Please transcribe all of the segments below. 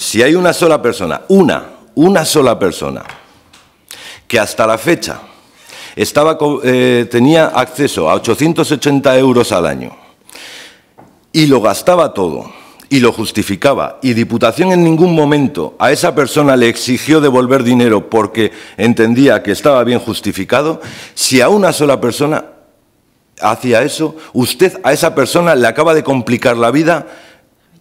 si hay una sola persona, una, una sola persona, que hasta la fecha estaba, eh, tenía acceso a 880 euros al año y lo gastaba todo y lo justificaba y Diputación en ningún momento a esa persona le exigió devolver dinero porque entendía que estaba bien justificado, si a una sola persona hacía eso, usted a esa persona le acaba de complicar la vida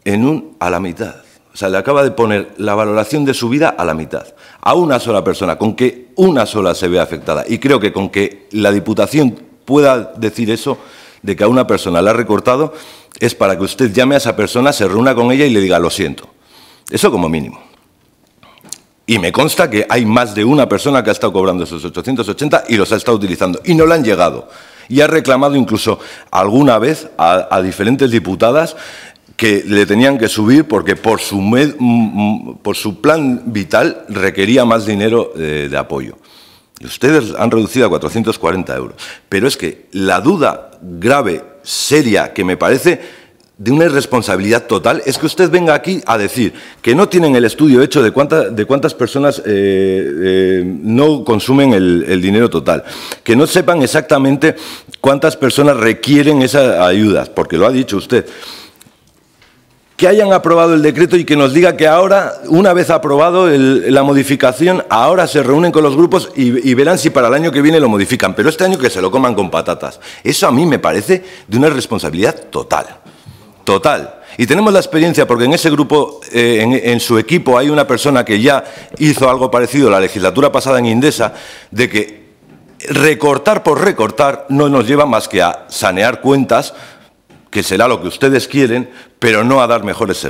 en un a la mitad. O sea, le acaba de poner la valoración de su vida a la mitad. A una sola persona, con que una sola se vea afectada. Y creo que con que la Diputación pueda decir eso, de que a una persona la ha recortado, es para que usted llame a esa persona, se reúna con ella y le diga, lo siento. Eso como mínimo. Y me consta que hay más de una persona que ha estado cobrando esos 880 y los ha estado utilizando. Y no le han llegado. Y ha reclamado incluso alguna vez a, a diferentes diputadas que le tenían que subir porque por su, por su plan vital requería más dinero eh, de, apoyo. Y ustedes han reducido a 440 euros. Pero es que la duda grave, seria, que me parece de una irresponsabilidad total es que usted venga aquí a decir que no tienen el estudio hecho de, de cuántas personas eh, eh, no consumen el, el, dinero total, que no sepan exactamente cuántas personas requieren esas ayudas, porque lo ha dicho usted que hayan aprobado el decreto y que nos diga que ahora, una vez aprobado la modificación, ahora se reúnen con los grupos y, verán si para el año que viene lo modifican, pero este año que se lo coman con patatas. Eso a mí me parece de una responsabilidad total, total. Y tenemos la experiencia porque en ese grupo, eh, en, su equipo, hay una persona que ya hizo algo parecido la legislatura pasada en Indesa, de que recortar por recortar no nos lleva más que a sanear cuentas que será lo que ustedes quieren, pero no a dar mejores servicios.